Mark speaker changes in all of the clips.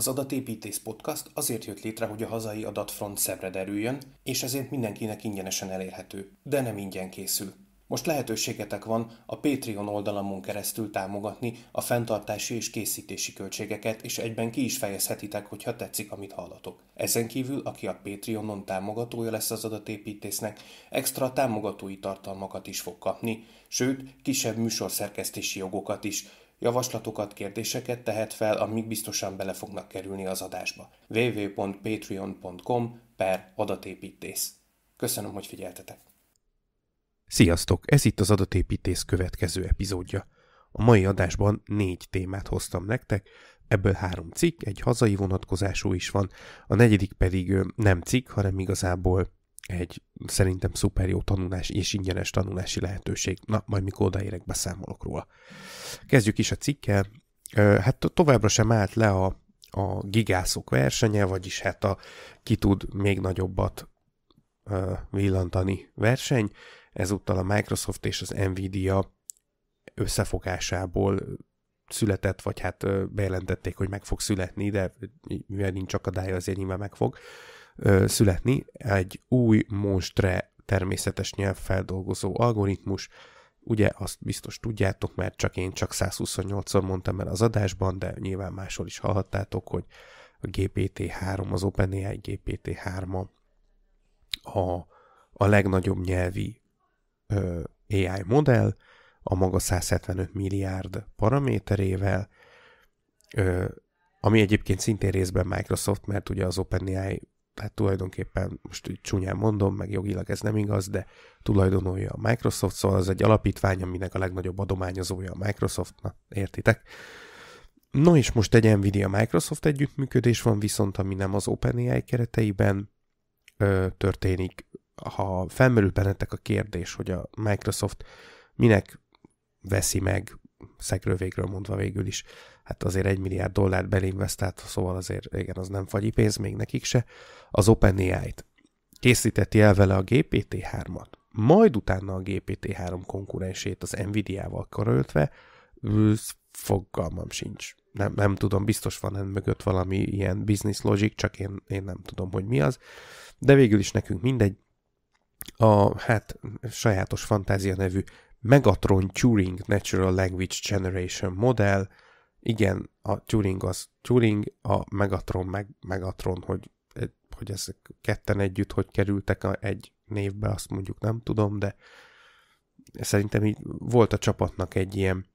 Speaker 1: Az Adatépítész Podcast azért jött létre, hogy a hazai adatfront szebbre derüljön, és ezért mindenkinek ingyenesen elérhető, de nem ingyen készül. Most lehetőségetek van a Patreon oldalamon keresztül támogatni a fenntartási és készítési költségeket, és egyben ki is fejezhetitek, hogyha tetszik, amit hallatok. Ezen kívül, aki a Patreonon támogatója lesz az adatépítésznek, extra támogatói tartalmakat is fog kapni, sőt, kisebb műsorszerkesztési jogokat is, Javaslatokat, kérdéseket tehet fel, amik biztosan bele fognak kerülni az adásba. www.patreon.com per adatépítész. Köszönöm, hogy figyeltetek! Sziasztok! Ez itt az adatépítész következő epizódja. A mai adásban négy témát hoztam nektek, ebből három cikk, egy hazai vonatkozású is van, a negyedik pedig nem cikk, hanem igazából egy szerintem szuper jó tanulás és ingyenes tanulási lehetőség. Na, majd mikor odaérek, beszámolok róla. Kezdjük is a cikkel. Hát továbbra sem állt le a, a gigászok versenye, vagyis hát a ki tud még nagyobbat villantani verseny. Ezúttal a Microsoft és az Nvidia összefogásából született, vagy hát bejelentették, hogy meg fog születni, de mivel nincs akadálya, azért nyilván meg fog születni egy új, monstre természetes nyelvfeldolgozó algoritmus. Ugye azt biztos tudjátok, mert csak én csak 128-szor mondtam el az adásban, de nyilván máshol is hallhattátok, hogy a GPT-3, az OpenAI GPT-3-a a, a legnagyobb nyelvi ö, AI modell, a maga 175 milliárd paraméterével, ö, ami egyébként szintén részben Microsoft, mert ugye az OpenAI tehát tulajdonképpen most úgy csúnyán mondom, meg jogilag ez nem igaz, de tulajdonolja a Microsoft, szóval az egy alapítvány, aminek a legnagyobb adományozója a Microsoft, na, értitek? Na és most egy Nvidia-Microsoft együttműködés van, viszont ami nem az OpenAI kereteiben ö, történik. Ha felmerül bennetek a kérdés, hogy a Microsoft minek veszi meg, szegről végről mondva végül is, hát azért egy milliárd dollárt belinvestált, szóval azért igen, az nem fagyi pénz, még nekik se, az OpenAI-t. Készíteti el vele a GPT-3-at, majd utána a GPT-3 konkurensét az Nvidia-val karöltve, fogalmam sincs. Nem, nem tudom, biztos van en mögött valami ilyen business logic, csak én, én nem tudom, hogy mi az. De végül is nekünk mindegy. A hát sajátos fantázia nevű Megatron Turing Natural Language Generation Model igen, a Turing az Turing, a Megatron meg Megatron, hogy, hogy ezek ketten együtt hogy kerültek a egy névbe, azt mondjuk nem tudom, de szerintem így volt a csapatnak egy ilyen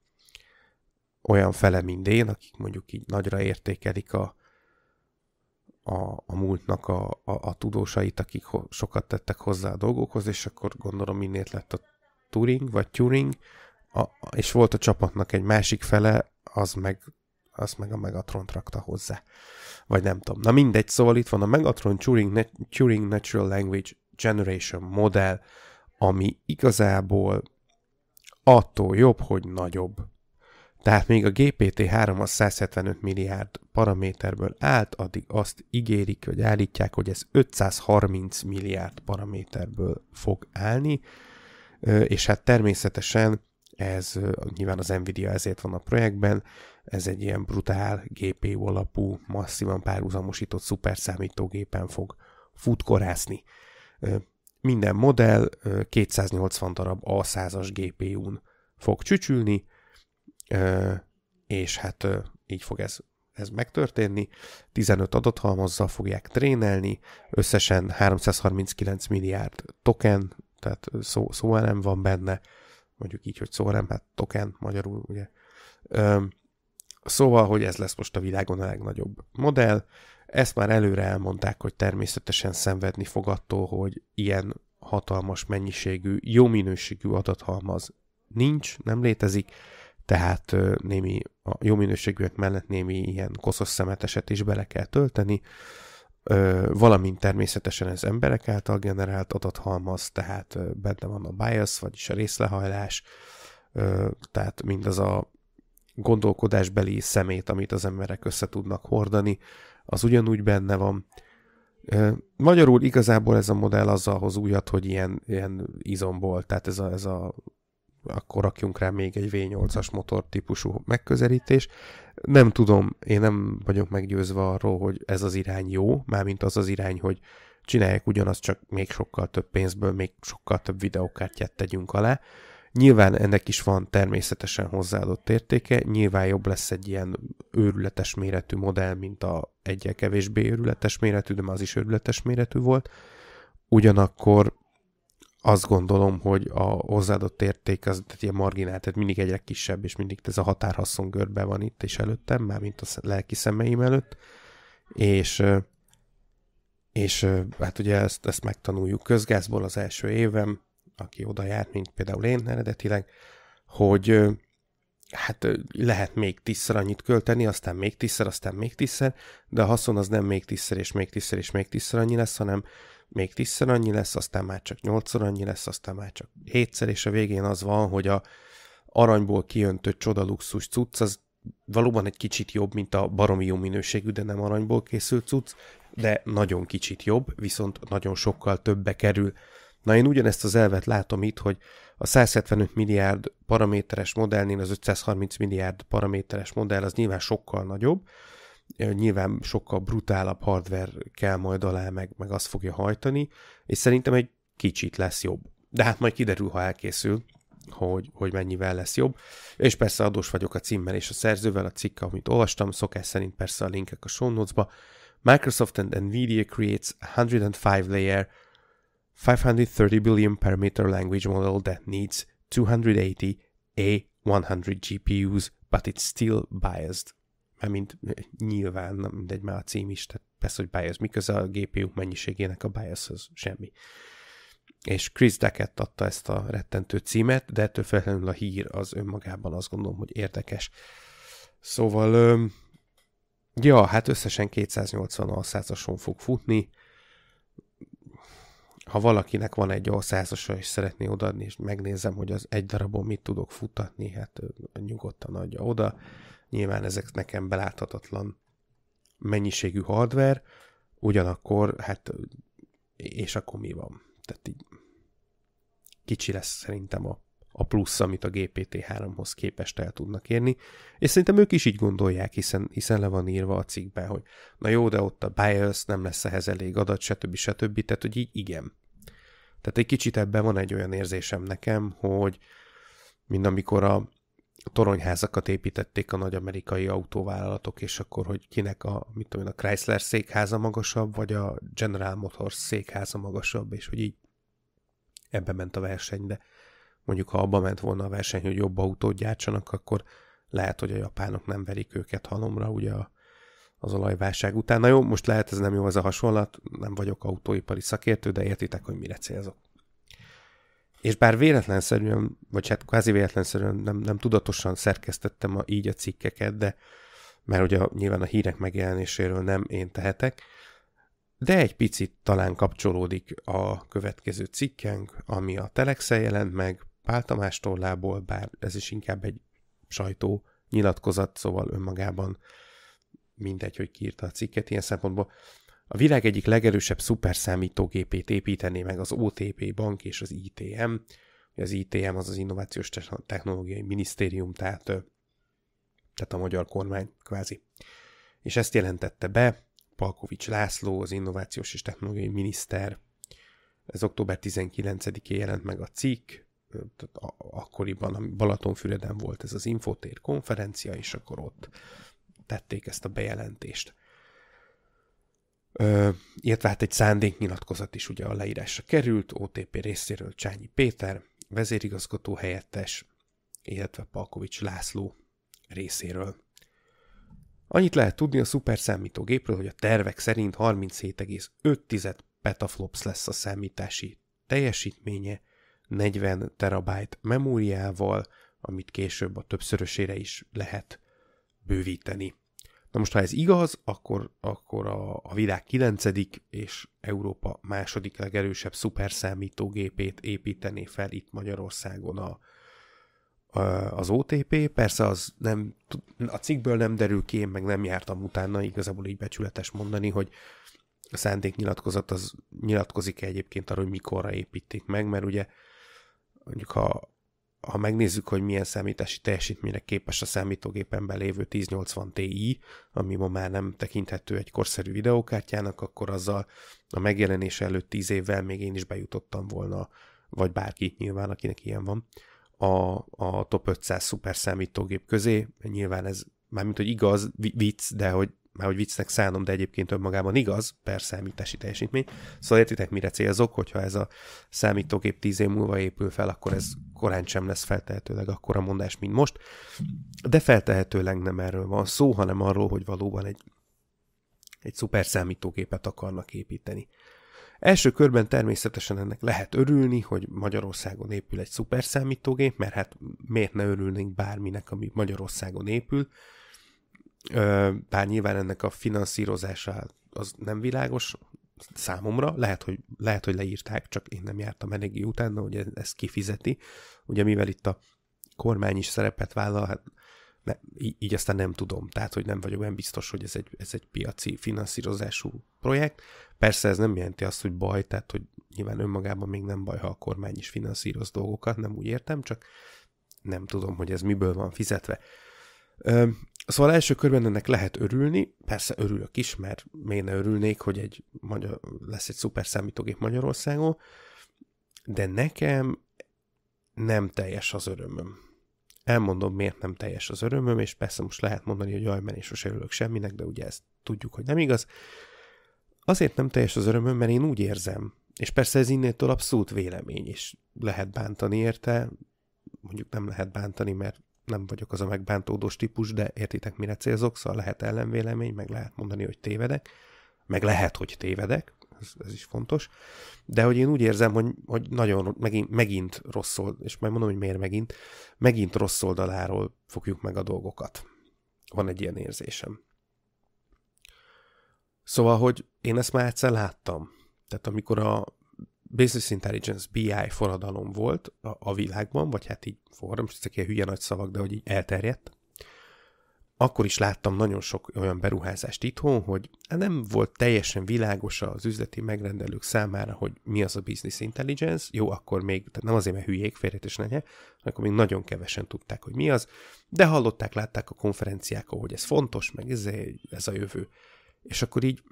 Speaker 1: olyan fele, mint én, akik mondjuk így nagyra értékelik a, a, a múltnak a, a, a tudósait, akik ho, sokat tettek hozzá a dolgokhoz, és akkor gondolom innét lett a Turing, vagy Turing, a, és volt a csapatnak egy másik fele, az meg, az meg a Megatron rakta hozzá. Vagy nem tudom. Na mindegy, szóval itt van a Megatron Turing, Turing Natural Language Generation modell, ami igazából attól jobb, hogy nagyobb. Tehát még a GPT-3 az 175 milliárd paraméterből állt, addig azt ígérik, hogy állítják, hogy ez 530 milliárd paraméterből fog állni, és hát természetesen ez nyilván az Nvidia ezért van a projektben, ez egy ilyen brutál GPU alapú, masszívan párhuzamosított szuperszámítógépen fog futkorászni. Minden modell 280 darab A100-as GPU-n fog csücsülni, és hát így fog ez, ez megtörténni. 15 adathalmazzal fogják trénelni, összesen 339 milliárd token, tehát szó, szó nem van benne, mondjuk így, hogy szóval nem, hát token magyarul, ugye. Öm, szóval, hogy ez lesz most a világon a legnagyobb modell. Ezt már előre elmondták, hogy természetesen szenvedni fog attól, hogy ilyen hatalmas mennyiségű, jó minőségű adathalmaz nincs, nem létezik, tehát némi, a jó minőségűek mellett némi ilyen koszos szemeteset is bele kell tölteni valamint természetesen ez emberek által generált adathalmaz, tehát benne van a bias, vagyis a részlehajlás, tehát mindaz a gondolkodásbeli szemét, amit az emberek össze tudnak hordani, az ugyanúgy benne van. Magyarul igazából ez a modell azzal hoz újat, hogy ilyen, ilyen izomból, tehát ez a, ez a akkor rakjunk rá még egy V8-as motor típusú megközelítés. Nem tudom, én nem vagyok meggyőzve arról, hogy ez az irány jó, mármint az az irány, hogy csinálják ugyanazt, csak még sokkal több pénzből, még sokkal több videókártyát tegyünk alá. Nyilván ennek is van természetesen hozzáadott értéke, nyilván jobb lesz egy ilyen őrületes méretű modell, mint a egyel kevésbé őrületes méretű, de már az is őrületes méretű volt. Ugyanakkor azt gondolom, hogy a hozzáadott érték az tehát ilyen marginál, tehát mindig egyre kisebb, és mindig ez a határhasszon görbe van itt és előttem, már mint a lelki szemeim előtt, és és hát ugye ezt, ezt megtanuljuk közgázból az első évem, aki oda járt, mint például én eredetileg, hogy hát lehet még tízszer annyit költeni, aztán még tízszer, aztán még tízszer, de a haszon az nem még tízszer, és még tízszer, és még tízszer annyi lesz, hanem még tízszer annyi lesz, aztán már csak nyolcszor annyi lesz, aztán már csak hétszer, és a végén az van, hogy a aranyból kiöntött luxus cucc, az valóban egy kicsit jobb, mint a baromi jó minőségű, de nem aranyból készült cucc, de nagyon kicsit jobb, viszont nagyon sokkal többbe kerül. Na én ugyanezt az elvet látom itt, hogy a 175 milliárd paraméteres modellnél az 530 milliárd paraméteres modell az nyilván sokkal nagyobb, nyilván sokkal brutálabb hardware kell majd alá, meg, meg azt fogja hajtani, és szerintem egy kicsit lesz jobb. De hát majd kiderül, ha elkészül, hogy, hogy mennyivel lesz jobb. És persze adós vagyok a címmel és a szerzővel, a cikk, amit olvastam, szokás szerint persze a linkek a show notes-ba. Microsoft and Nvidia creates 105 layer 530 billion parameter language model that needs 280 A100 GPUs, but it's still biased mert mint nyilván, nem mindegy, már a cím is, tehát persze, hogy bias, miközben a GPU mennyiségének a az semmi. És Chris Deckett adta ezt a rettentő címet, de ettől felelően a hír az önmagában azt gondolom, hogy érdekes. Szóval, ja, hát összesen 280 alszázason fog futni, ha valakinek van egy alszázasa, és szeretné odaadni, és megnézem, hogy az egy darabon mit tudok futatni. hát nyugodtan adja oda. Nyilván ezek nekem beláthatatlan mennyiségű hardware, ugyanakkor, hát, és akkor mi van? Tehát így kicsi lesz szerintem a, a plusz, amit a GPT-3-hoz képest el tudnak érni, és szerintem ők is így gondolják, hiszen, hiszen le van írva a cikkbe, hogy na jó, de ott a BIOS nem lesz ehhez elég adat, stb. stb. Tehát, hogy így igen. Tehát egy kicsit ebben van egy olyan érzésem nekem, hogy mint amikor a toronyházakat építették a nagy amerikai autóvállalatok, és akkor, hogy kinek a, mit tudom én, a Chrysler székháza magasabb, vagy a General Motors székháza magasabb, és hogy így ebbe ment a verseny, de mondjuk ha abba ment volna a verseny, hogy jobb autót gyártsanak, akkor lehet, hogy a japánok nem verik őket halomra, ugye a, az olajválság után. Na jó, most lehet ez nem jó az a hasonlat, nem vagyok autóipari szakértő, de értitek, hogy mire célzok és bár véletlenszerűen, vagy hát kvázi véletlenszerűen nem, nem tudatosan szerkesztettem a, így a cikkeket, de mert ugye nyilván a hírek megjelenéséről nem én tehetek, de egy picit talán kapcsolódik a következő cikkenk, ami a Telexel jelent meg, Pál Tamás tollából, bár ez is inkább egy sajtó nyilatkozat, szóval önmagában mindegy, hogy kiírta a cikket ilyen szempontból. A világ egyik legerősebb szuperszámítógépét építené meg az OTP bank és az ITM. Az ITM az az Innovációs Technológiai Minisztérium, tehát, tehát a magyar kormány kvázi. És ezt jelentette be Palkovics László, az Innovációs és Technológiai Miniszter. Ez október 19-én jelent meg a cikk, tehát akkoriban a Balatonfüreden volt ez az infotér konferencia, és akkor ott tették ezt a bejelentést illetve hát egy szándéknyilatkozat is ugye a leírásra került, OTP részéről Csányi Péter, vezérigazgató helyettes, illetve Palkovics László részéről. Annyit lehet tudni a szuperszámítógépről, hogy a tervek szerint 37,5 petaflops lesz a számítási teljesítménye, 40 terabyte memóriával, amit később a többszörösére is lehet bővíteni. Na most, ha ez igaz, akkor, akkor a, a világ 9. és Európa második legerősebb szuperszámítógépét építené fel itt Magyarországon a, az OTP, persze az nem, a cikkből nem derül ki, én meg nem jártam utána, igazából így becsületes mondani, hogy a szándéknyilatkozat az nyilatkozik -e egyébként arról, hogy mikorra építik meg, mert ugye mondjuk ha ha megnézzük, hogy milyen számítási teljesítményre képes a számítógépen belévő 1080 Ti, ami ma már nem tekinthető egy korszerű videókártyának, akkor azzal a megjelenése előtt 10 évvel még én is bejutottam volna, vagy bárki nyilván, akinek ilyen van, a, a top 500 szuper számítógép közé. Nyilván ez mármint, hogy igaz, vicc, de hogy már hogy viccnek szánom, de egyébként önmagában igaz per számítási teljesítmény. Szóval értitek, mire célzok, hogyha ez a számítógép tíz év múlva épül fel, akkor ez korán sem lesz feltehetőleg akkora mondás, mint most. De feltehetőleg nem erről van szó, hanem arról, hogy valóban egy, egy szuper számítógépet akarnak építeni. Első körben természetesen ennek lehet örülni, hogy Magyarországon épül egy szuperszámítógép, mert hát miért ne örülnénk bárminek, ami Magyarországon épül, bár nyilván ennek a finanszírozása az nem világos számomra, lehet hogy, lehet, hogy leírták, csak én nem jártam eléggé utána, hogy ez kifizeti. Ugye mivel itt a kormány is szerepet vállal, hát ne, így, aztán nem tudom, tehát hogy nem vagyok olyan biztos, hogy ez egy, ez egy piaci finanszírozású projekt. Persze ez nem jelenti azt, hogy baj, tehát hogy nyilván önmagában még nem baj, ha a kormány is finanszíroz dolgokat, nem úgy értem, csak nem tudom, hogy ez miből van fizetve. Szóval első körben ennek lehet örülni, persze örülök is, mert miért ne örülnék, hogy egy magyar, lesz egy szuper számítógép Magyarországon, de nekem nem teljes az örömöm. Elmondom, miért nem teljes az örömöm, és persze most lehet mondani, hogy jaj, mert én sose örülök semminek, de ugye ezt tudjuk, hogy nem igaz. Azért nem teljes az örömöm, mert én úgy érzem, és persze ez innétől abszolút vélemény, és lehet bántani érte, mondjuk nem lehet bántani, mert nem vagyok az a megbántódós típus, de értitek, mire célzok, szóval lehet ellenvélemény, meg lehet mondani, hogy tévedek, meg lehet, hogy tévedek, ez, ez is fontos, de hogy én úgy érzem, hogy, hogy nagyon megint, megint rossz old, és majd mondom, hogy miért megint, megint rossz oldaláról fogjuk meg a dolgokat. Van egy ilyen érzésem. Szóval, hogy én ezt már egyszer láttam. Tehát amikor a business intelligence BI forradalom volt a, a világban, vagy hát így forradalom, ezek ilyen hülye nagy szavak, de hogy így elterjedt, akkor is láttam nagyon sok olyan beruházást itthon, hogy nem volt teljesen világos az üzleti megrendelők számára, hogy mi az a business intelligence. Jó, akkor még, tehát nem azért, mert hülyék, félretés legyen, akkor még nagyon kevesen tudták, hogy mi az, de hallották, látták a konferenciákon, hogy ez fontos, meg ez, ez a jövő. És akkor így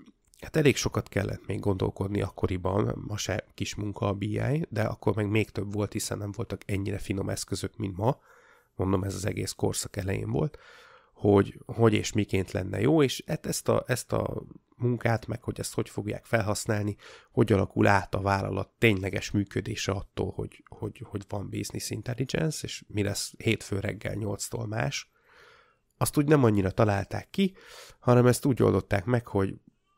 Speaker 1: Hát elég sokat kellett még gondolkodni akkoriban, ma se kis munka a BI, de akkor meg még több volt, hiszen nem voltak ennyire finom eszközök, mint ma, mondom ez az egész korszak elején volt, hogy hogy és miként lenne jó, és hát ezt a, ezt a munkát, meg hogy ezt hogy fogják felhasználni, hogy alakul át a vállalat tényleges működése attól, hogy, hogy, hogy van business intelligence, és mi lesz hétfő reggel 8-tól más, azt úgy nem annyira találták ki, hanem ezt úgy oldották meg, hogy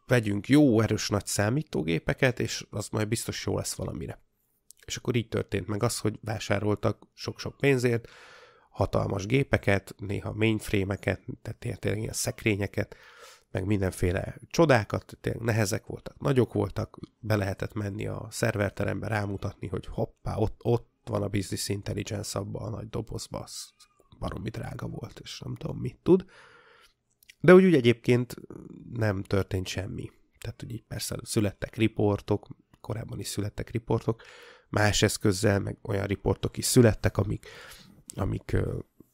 Speaker 1: vegyünk jó, erős nagy számítógépeket, és az majd biztos jó lesz valamire. És akkor így történt meg az, hogy vásároltak sok-sok pénzért hatalmas gépeket, néha mainframe-eket, tehát tényleg ilyen szekrényeket, meg mindenféle csodákat, tényleg nehezek voltak, nagyok voltak, be lehetett menni a szerverterembe rámutatni, hogy hoppá, ott, ott van a business intelligence abban a nagy dobozban, az baromi drága volt, és nem tudom mit tud. De úgy, úgy egyébként nem történt semmi. Tehát ugye persze születtek riportok, korábban is születtek riportok, más eszközzel, meg olyan riportok is születtek, amik, amik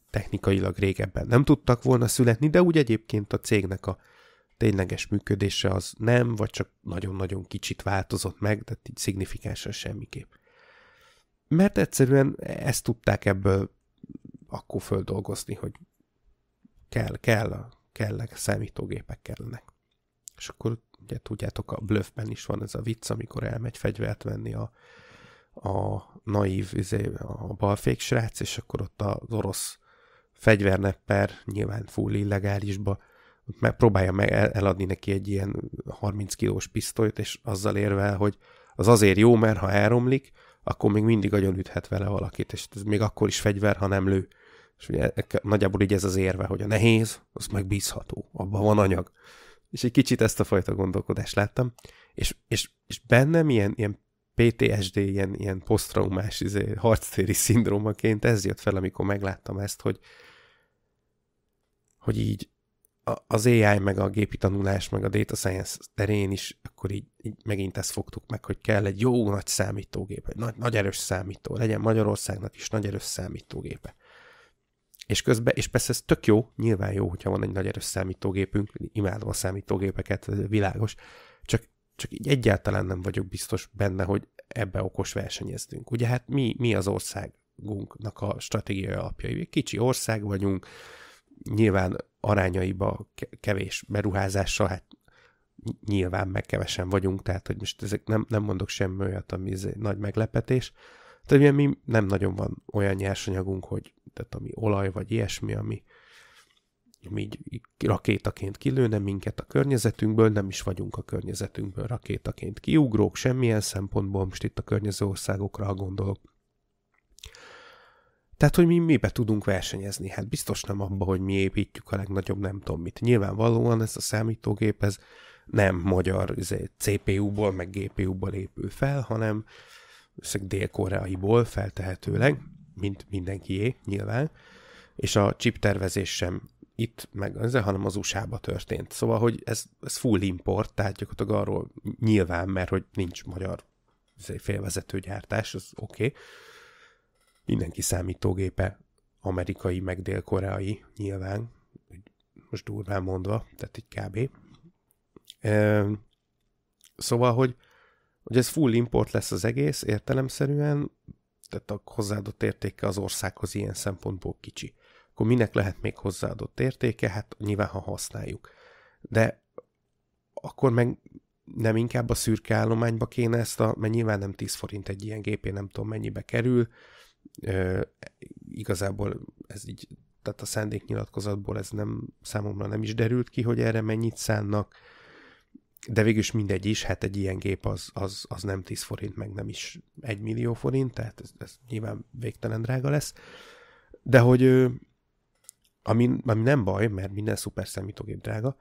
Speaker 1: technikailag régebben nem tudtak volna születni, de úgy egyébként a cégnek a tényleges működése az nem, vagy csak nagyon-nagyon kicsit változott meg, de így szignifikánsan semmiképp. Mert egyszerűen ezt tudták ebből akkor földolgozni, hogy kell, kell a kellek, számítógépek kellenek. És akkor ugye tudjátok, a bluffben is van ez a vicc, amikor elmegy fegyvert venni a, a naív, izé, a balfék srác, és akkor ott az orosz fegyvernepper, nyilván full illegálisba, próbálja meg eladni neki egy ilyen 30 kilós pisztolyt, és azzal érve, hogy az azért jó, mert ha elromlik, akkor még mindig agyon üthet vele valakit, és ez még akkor is fegyver, ha nem lő. És ugye e- e- nagyjából így ez az érve, hogy a nehéz, az megbízható, abban van anyag. És egy kicsit ezt a fajta gondolkodást láttam, és, és, és bennem ilyen, ilyen PTSD, ilyen, ilyen posztraumás izé, harctéri szindrómaként ez jött fel, amikor megláttam ezt, hogy, hogy így az AI, meg a gépi tanulás, meg a data science terén is, akkor így, így megint ezt fogtuk meg, hogy kell egy jó nagy számítógép, egy nagy, nagy erős számító, legyen Magyarországnak is nagy erős számítógépe. És közben, és persze ez tök jó, nyilván jó, hogyha van egy nagy erős számítógépünk, imádom a számítógépeket, ez világos, csak, csak így egyáltalán nem vagyok biztos benne, hogy ebbe okos versenyeztünk. Ugye hát mi, mi az országunknak a stratégiai alapjai? Kicsi ország vagyunk, nyilván arányaiba kevés beruházással, hát nyilván meg kevesen vagyunk, tehát hogy most ezek nem, nem mondok semmi olyat, ami nagy meglepetés. Tehát ugye mi nem nagyon van olyan nyersanyagunk, hogy tehát ami olaj vagy ilyesmi, ami, ami így rakétaként kilőne minket a környezetünkből, nem is vagyunk a környezetünkből rakétaként kiugrók semmilyen szempontból, most itt a környező országokra gondolok. Tehát, hogy mi mibe tudunk versenyezni? Hát biztos nem abba, hogy mi építjük a legnagyobb nem tudom mit. Nyilvánvalóan ez a számítógép, ez nem magyar izé, CPU-ból, meg GPU-ból épül fel, hanem dél-koreaiból feltehetőleg, mint mindenkié nyilván, és a chip tervezés sem itt meg az, hanem az USA-ba történt. Szóval, hogy ez, ez full import, tehát gyakorlatilag arról nyilván, mert hogy nincs magyar izé, félvezetőgyártás, az oké. Okay. Mindenki számítógépe amerikai, meg dél-koreai nyilván, most durván mondva, tehát így kb. szóval, hogy, hogy ez full import lesz az egész értelemszerűen, tehát a hozzáadott értéke az országhoz ilyen szempontból kicsi. Akkor minek lehet még hozzáadott értéke? Hát nyilván, ha használjuk. De akkor meg nem inkább a szürke állományba kéne ezt a, mert nyilván nem 10 forint egy ilyen gépé, nem tudom mennyibe kerül, Ö, igazából ez így, tehát a szándéknyilatkozatból ez nem, számomra nem is derült ki, hogy erre mennyit szánnak, de végülis mindegy is, hát egy ilyen gép az, az, az nem 10 forint, meg nem is 1 millió forint, tehát ez, ez nyilván végtelen drága lesz. De hogy ami, ami nem baj, mert minden szuper számítógép drága,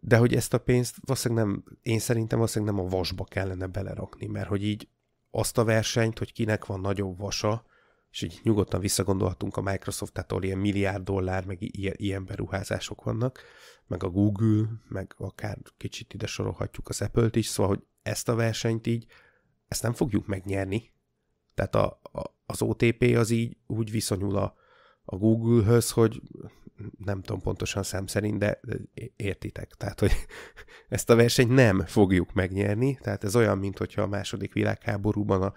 Speaker 1: de hogy ezt a pénzt valószínűleg nem, én szerintem valószínűleg nem a vasba kellene belerakni, mert hogy így azt a versenyt, hogy kinek van nagyobb vasa, és így nyugodtan visszagondolhatunk a microsoft ahol ilyen milliárd dollár, meg ilyen, beruházások vannak, meg a Google, meg akár kicsit ide sorolhatjuk az Apple-t is, szóval, hogy ezt a versenyt így, ezt nem fogjuk megnyerni. Tehát a, a, az OTP az így úgy viszonyul a, a Google-höz, hogy nem tudom pontosan szám szerint, de értitek. Tehát, hogy ezt a versenyt nem fogjuk megnyerni, tehát ez olyan, mint a második világháborúban a,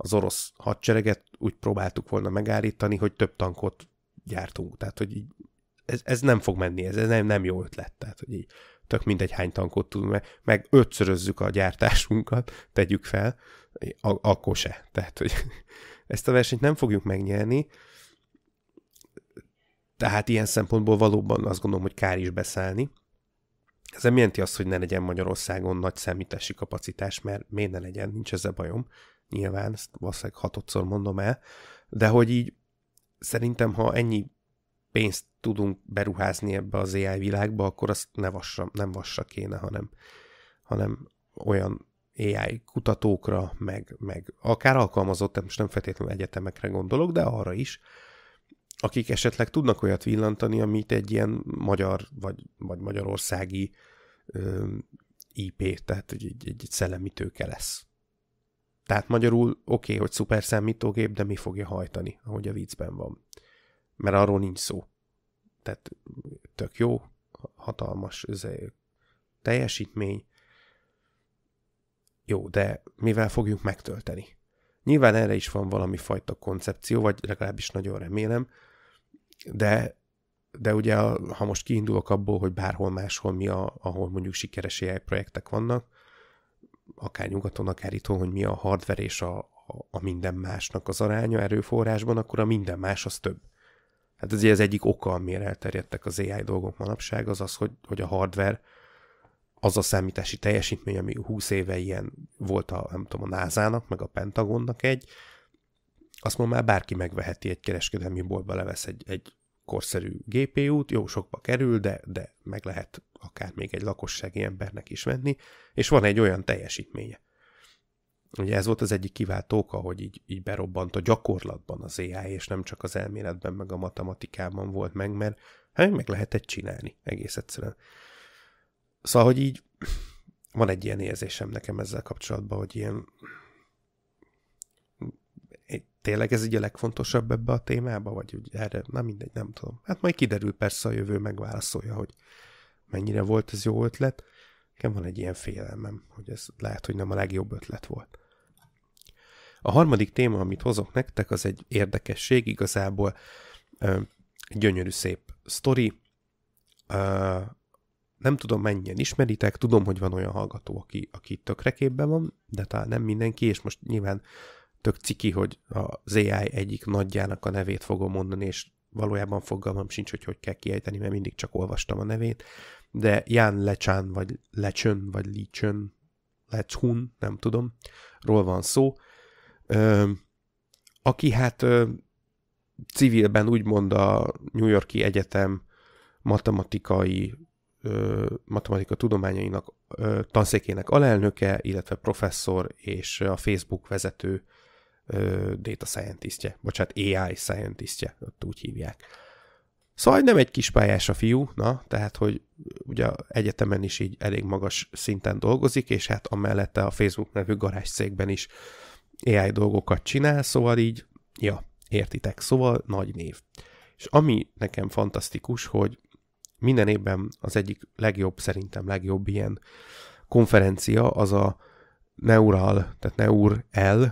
Speaker 1: az orosz hadsereget úgy próbáltuk volna megállítani, hogy több tankot gyártunk. Tehát, hogy így, ez, ez nem fog menni, ez, ez nem, nem jó ötlet. Tehát, hogy így, tök mindegy hány tankot tudunk, meg, meg ötszörözzük a gyártásunkat, tegyük fel, a, akkor se. Tehát, hogy ezt a versenyt nem fogjuk megnyerni, tehát ilyen szempontból valóban azt gondolom, hogy kár is beszállni. Ez nem jelenti azt, hogy ne legyen Magyarországon nagy számítási kapacitás, mert miért ne legyen, nincs ezzel bajom nyilván, ezt valószínűleg hatodszor mondom el, de hogy így szerintem, ha ennyi pénzt tudunk beruházni ebbe az AI világba, akkor azt ne vassa, nem vassa kéne, hanem, hanem olyan AI kutatókra, meg, meg akár alkalmazott, nem most nem feltétlenül egyetemekre gondolok, de arra is, akik esetleg tudnak olyat villantani, amit egy ilyen magyar vagy, vagy magyarországi ö, IP, tehát egy, egy, egy szellemi tőke lesz. Tehát magyarul oké, okay, hogy szuper számítógép, de mi fogja hajtani, ahogy a viccben van. Mert arról nincs szó. Tehát tök jó, hatalmas izé, teljesítmény. Jó, de mivel fogjuk megtölteni? Nyilván erre is van valami fajta koncepció, vagy legalábbis nagyon remélem, de, de ugye ha most kiindulok abból, hogy bárhol máshol mi, a, ahol mondjuk sikeres AI projektek vannak, akár nyugaton, akár itthon, hogy mi a hardware és a, a minden másnak az aránya erőforrásban, akkor a minden más az több. Hát ez az egyik oka, amire elterjedtek az AI dolgok manapság, az az, hogy, hogy a hardware az a számítási teljesítmény, ami 20 éve ilyen volt a, nem tudom, a NASA-nak, meg a Pentagonnak egy, azt mondom már bárki megveheti egy kereskedelmi boltba, levesz egy, egy korszerű GPU-t, jó sokba kerül, de, de meg lehet akár még egy lakossági embernek is venni, és van egy olyan teljesítménye. Ugye ez volt az egyik kiváltó oka, hogy így, így berobbant a gyakorlatban az AI, és nem csak az elméletben, meg a matematikában volt meg, mert hát meg lehetett csinálni egész egyszerűen. Szóval, hogy így van egy ilyen érzésem nekem ezzel kapcsolatban, hogy ilyen tényleg ez így a legfontosabb ebbe a témába, vagy hogy erre, na mindegy, nem tudom. Hát majd kiderül persze a jövő megválaszolja, hogy mennyire volt ez jó ötlet. Nekem van egy ilyen félelmem, hogy ez lehet, hogy nem a legjobb ötlet volt. A harmadik téma, amit hozok nektek, az egy érdekesség, igazából ö, gyönyörű szép sztori. Ö, nem tudom mennyien ismeritek, tudom, hogy van olyan hallgató, aki, aki tökre képben van, de talán nem mindenki, és most nyilván tök ciki, hogy az AI egyik nagyjának a nevét fogom mondani, és valójában fogalmam sincs, hogy hogy kell kiejteni, mert mindig csak olvastam a nevét, de Ján Lecsán, vagy Lecsön, vagy Lícsön, Lechun, nem tudom, ról van szó, ö, aki hát ö, civilben úgymond a New Yorki Egyetem matematikai ö, matematika tudományainak ö, tanszékének alelnöke, illetve professzor és a Facebook vezető data scientistje, hát AI scientistje, ott úgy hívják. Szóval nem egy kis pályás a fiú, na, tehát, hogy ugye egyetemen is így elég magas szinten dolgozik, és hát amellette a Facebook nevű garázsszékben is AI dolgokat csinál, szóval így, ja, értitek, szóval nagy név. És ami nekem fantasztikus, hogy minden évben az egyik legjobb, szerintem legjobb ilyen konferencia az a Neural, tehát Neur L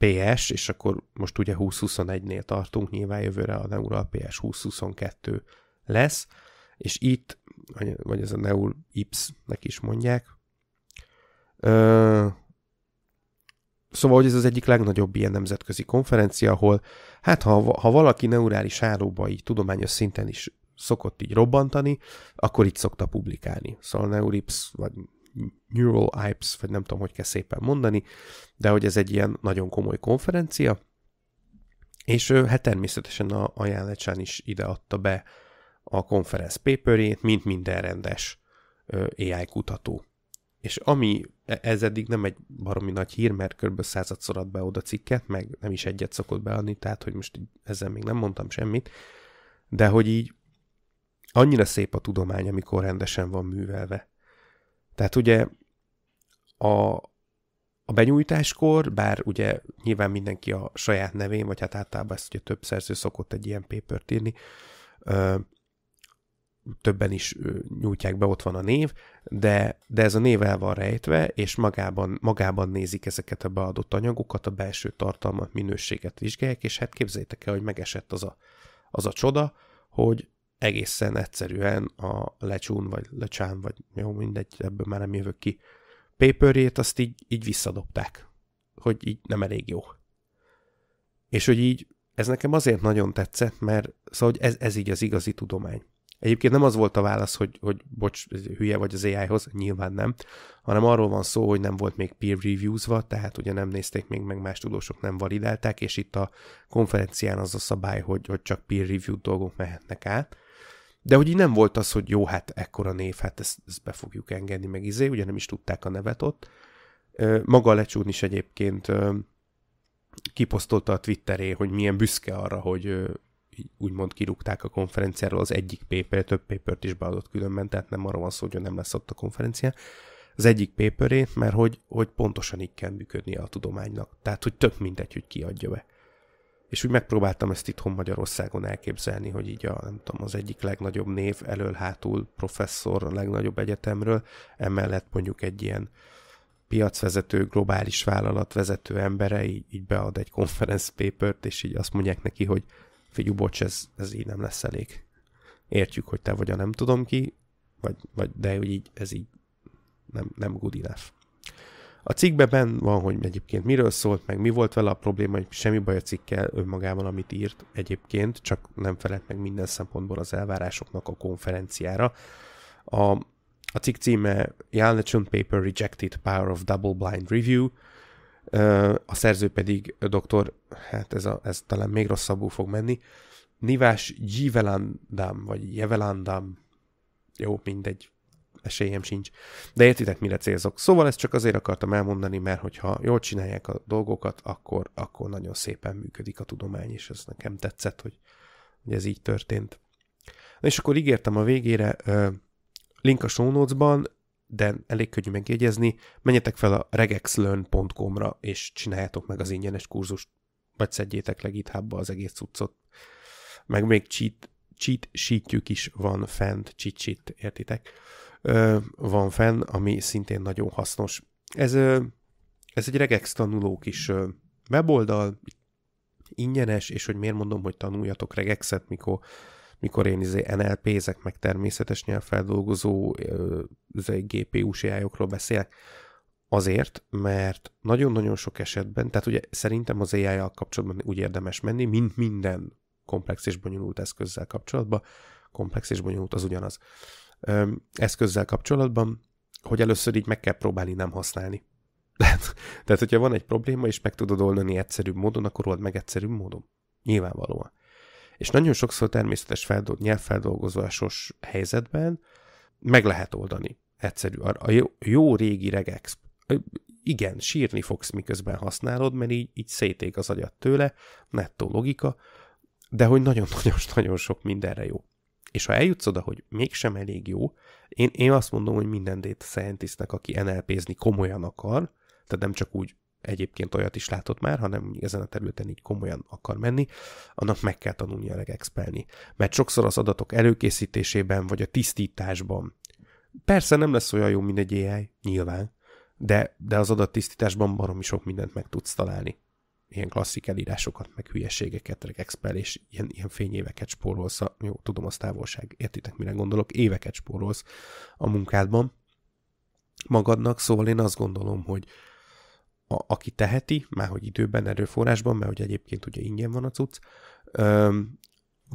Speaker 1: PS, és akkor most ugye 2021-nél tartunk, nyilván jövőre a Neural PS 2022 lesz, és itt, vagy ez a Neural Ips-nek is mondják, ö, Szóval, hogy ez az egyik legnagyobb ilyen nemzetközi konferencia, ahol hát ha, ha valaki neurális állóba így tudományos szinten is szokott így robbantani, akkor itt szokta publikálni. Szóval Neurips, vagy Neural Ipes, vagy nem tudom, hogy kell szépen mondani, de hogy ez egy ilyen nagyon komoly konferencia, és hát természetesen a, a Jánlecsán is ide adta be a konferenc paperjét, mint minden rendes AI kutató. És ami e, ez eddig nem egy baromi nagy hír, mert kb. századszor ad be oda cikket, meg nem is egyet szokott beadni, tehát hogy most ezzel még nem mondtam semmit, de hogy így annyira szép a tudomány, amikor rendesen van művelve. Tehát ugye a, a benyújtáskor, bár ugye nyilván mindenki a saját nevén, vagy hát általában ezt ugye több szerző szokott egy ilyen papert írni, ö, többen is nyújtják be, ott van a név, de, de ez a név el van rejtve, és magában, magában nézik ezeket a beadott anyagokat, a belső tartalmat, minőséget vizsgálják, és hát képzeljétek el, hogy megesett az a, az a csoda, hogy egészen egyszerűen a lecsún, vagy lecsán, vagy jó, mindegy, ebből már nem jövök ki, paperjét azt így, így visszadobták, hogy így nem elég jó. És hogy így, ez nekem azért nagyon tetszett, mert szóval, hogy ez, ez így az igazi tudomány. Egyébként nem az volt a válasz, hogy, hogy bocs, hülye vagy az AI-hoz, nyilván nem, hanem arról van szó, hogy nem volt még peer reviews-va, tehát ugye nem nézték még meg, más tudósok nem validálták, és itt a konferencián az a szabály, hogy, hogy csak peer review dolgok mehetnek át, de hogy így nem volt az, hogy jó, hát ekkora név, hát ezt, ezt be fogjuk engedni, meg izé, ugye nem is tudták a nevet ott. Maga a lecsún is egyébként kiposztolta a Twitteré, hogy milyen büszke arra, hogy úgymond kirúgták a konferenciáról az egyik paper, több papert is beadott különben, tehát nem arról van szó, hogy nem lesz ott a konferencián, az egyik paperét, mert hogy, hogy pontosan így kell működnie a tudománynak. Tehát, hogy tök mindegy, hogy kiadja be és úgy megpróbáltam ezt itthon Magyarországon elképzelni, hogy így a, nem tudom, az egyik legnagyobb név elől-hátul professzor a legnagyobb egyetemről, emellett mondjuk egy ilyen piacvezető, globális vállalat vezető embere így, így bead egy conference papert, és így azt mondják neki, hogy figyú, bocs, ez, ez így nem lesz elég. Értjük, hogy te vagy a nem tudom ki, vagy, vagy de hogy így, ez így nem, nem good enough. A cikkben benn van, hogy egyébként miről szólt, meg mi volt vele a probléma, hogy semmi baj a cikkkel önmagában, amit írt egyébként, csak nem felett meg minden szempontból az elvárásoknak a konferenciára. A, a cikk címe Jalnechon Paper Rejected Power of Double Blind Review, a szerző pedig doktor. hát ez, a, ez talán még rosszabbul fog menni, Nivás Jivelandam, vagy Jevelandam, jó, mindegy, esélyem sincs. De értitek, mire célzok. Szóval ezt csak azért akartam elmondani, mert hogyha jól csinálják a dolgokat, akkor, akkor nagyon szépen működik a tudomány, és ez nekem tetszett, hogy, hogy ez így történt. Na és akkor ígértem a végére, link a show notes-ban, de elég könnyű megjegyezni, menjetek fel a regexlearn.com-ra, és csináljátok meg az ingyenes kurzust, vagy szedjétek le github az egész cuccot. Meg még cheat, cheat sheetjük is van fent, cheat sheet, értitek? van fenn, ami szintén nagyon hasznos. Ez, ez egy regex tanuló kis weboldal, ingyenes, és hogy miért mondom, hogy tanuljatok regexet, mikor, mikor én izé NLP-zek, meg természetes nyelvfeldolgozó izé GPU-s beszélek, Azért, mert nagyon-nagyon sok esetben, tehát ugye szerintem az AI-jal kapcsolatban úgy érdemes menni, mint minden komplex és bonyolult eszközzel kapcsolatban, komplex és bonyolult az ugyanaz eszközzel kapcsolatban, hogy először így meg kell próbálni nem használni. Tehát, tehát, hogyha van egy probléma, és meg tudod oldani egyszerűbb módon, akkor old meg egyszerűbb módon. Nyilvánvalóan. És nagyon sokszor természetes feldol- nyelvfeldolgozásos helyzetben meg lehet oldani. Egyszerű. A jó, jó régi regex. Igen, sírni fogsz, miközben használod, mert így, így széték az agyad tőle, nettó logika, de hogy nagyon-nagyon-nagyon sok mindenre jó. És ha eljutsz oda, hogy mégsem elég jó, én, én azt mondom, hogy minden data scientistnek, aki NLP-zni komolyan akar, tehát nem csak úgy egyébként olyat is látott már, hanem ezen a területen így komolyan akar menni, annak meg kell tanulnia legexpelni. Mert sokszor az adatok előkészítésében, vagy a tisztításban, persze nem lesz olyan jó, mint egy AI, nyilván, de, de az adattisztításban baromi sok mindent meg tudsz találni ilyen klasszik elírásokat, meg hülyeségeket, meg expel, és ilyen, ilyen fényéveket spórolsz, a, jó, tudom, az távolság, értitek, mire gondolok, éveket spórolsz a munkádban magadnak, szóval én azt gondolom, hogy a, aki teheti, már hogy időben, erőforrásban, mert hogy egyébként ugye ingyen van a cucc,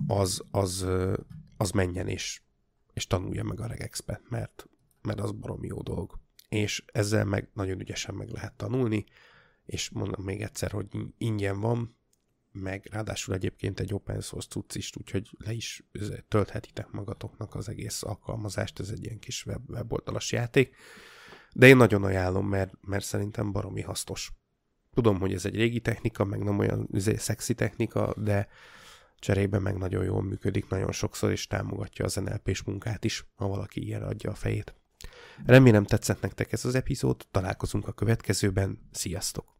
Speaker 1: az, az, az menjen és, és tanulja meg a regexpet, mert, mert az baromi jó dolog. És ezzel meg nagyon ügyesen meg lehet tanulni, és mondom még egyszer, hogy ingyen van, meg ráadásul egyébként egy open source is, úgyhogy le is tölthetitek magatoknak az egész alkalmazást, ez egy ilyen kis web, weboldalas játék, de én nagyon ajánlom, mert, mert szerintem baromi hasznos. Tudom, hogy ez egy régi technika, meg nem olyan izé, szexi technika, de cserébe meg nagyon jól működik nagyon sokszor, és támogatja az NLP-s munkát is, ha valaki ilyen adja a fejét. Remélem tetszett nektek ez az epizód, találkozunk a következőben, sziasztok!